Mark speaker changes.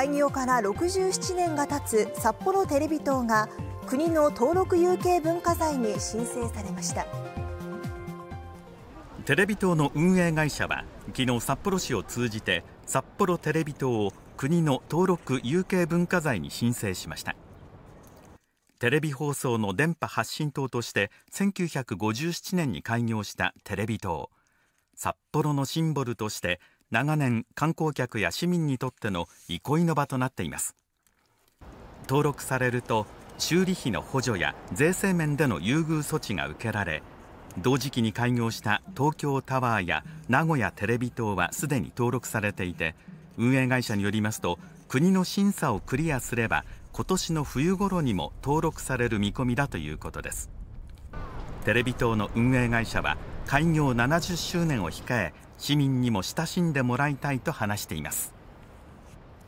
Speaker 1: 開業から67年が経つ札幌テレビ塔が国の登録有形文化財に申請されました
Speaker 2: テレビ塔の運営会社は昨日札幌市を通じて札幌テレビ塔を国の登録有形文化財に申請しましたテレビ放送の電波発信塔として1957年に開業したテレビ塔札幌のシンボルとして長年観光客や市民にとっての憩いの場となっています登録されると修理費の補助や税制面での優遇措置が受けられ同時期に開業した東京タワーや名古屋テレビ塔はすでに登録されていて運営会社によりますと国の審査をクリアすれば今年の冬頃にも登録される見込みだということですテレビ塔の運営会社は開業70周年を控え市民にも親しんでもらいたいと話しています